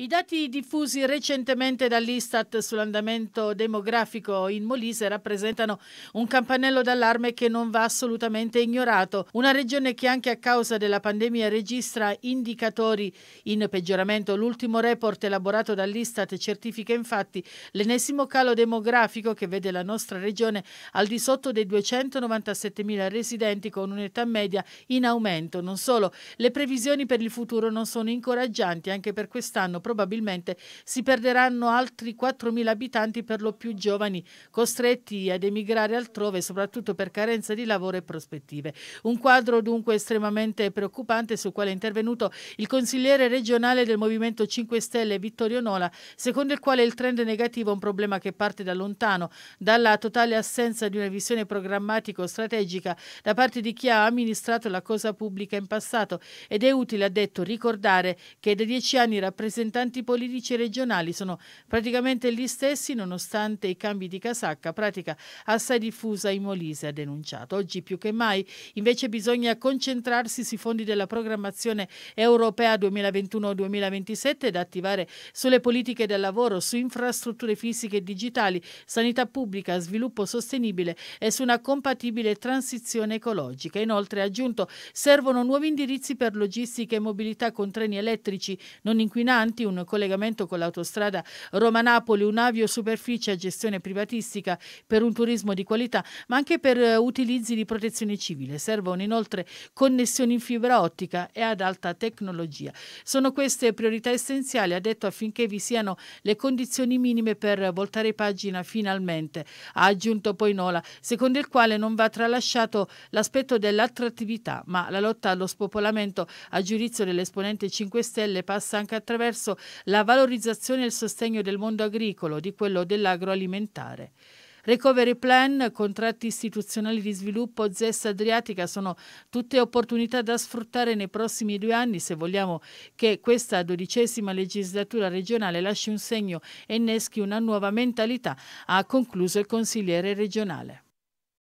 I dati diffusi recentemente dall'Istat sull'andamento demografico in Molise rappresentano un campanello d'allarme che non va assolutamente ignorato. Una regione che anche a causa della pandemia registra indicatori in peggioramento. L'ultimo report elaborato dall'Istat certifica infatti l'ennesimo calo demografico che vede la nostra regione al di sotto dei 297.000 residenti con un'età media in aumento. Non solo, le previsioni per il futuro non sono incoraggianti anche per quest'anno probabilmente si perderanno altri 4.000 abitanti per lo più giovani costretti ad emigrare altrove soprattutto per carenza di lavoro e prospettive. Un quadro dunque estremamente preoccupante sul quale è intervenuto il consigliere regionale del Movimento 5 Stelle Vittorio Nola secondo il quale il trend negativo è un problema che parte da lontano, dalla totale assenza di una visione programmatico-strategica da parte di chi ha amministrato la cosa pubblica in passato ed è utile, ha detto, ricordare che da dieci anni rappresentati rappresentanti politici regionali sono praticamente gli stessi nonostante i cambi di casacca, pratica assai diffusa in Molise, ha denunciato. Oggi più che mai invece bisogna concentrarsi sui fondi della programmazione europea 2021-2027 da attivare sulle politiche del lavoro, su infrastrutture fisiche e digitali, sanità pubblica, sviluppo sostenibile e su una compatibile transizione ecologica. Inoltre, ha aggiunto, servono nuovi indirizzi per logistica e mobilità con treni elettrici non inquinanti, un collegamento con l'autostrada Roma-Napoli, un'avio superficie a gestione privatistica per un turismo di qualità, ma anche per eh, utilizzi di protezione civile. Servono inoltre connessioni in fibra ottica e ad alta tecnologia. Sono queste priorità essenziali, ha detto, affinché vi siano le condizioni minime per voltare pagina finalmente. Ha aggiunto poi Nola, secondo il quale non va tralasciato l'aspetto dell'attrattività, ma la lotta allo spopolamento, a giudizio dell'esponente 5 Stelle, passa anche attraverso attraverso la valorizzazione e il sostegno del mondo agricolo, di quello dell'agroalimentare. Recovery Plan, contratti istituzionali di sviluppo, ZES Adriatica sono tutte opportunità da sfruttare nei prossimi due anni se vogliamo che questa dodicesima legislatura regionale lasci un segno e inneschi una nuova mentalità, ha concluso il consigliere regionale.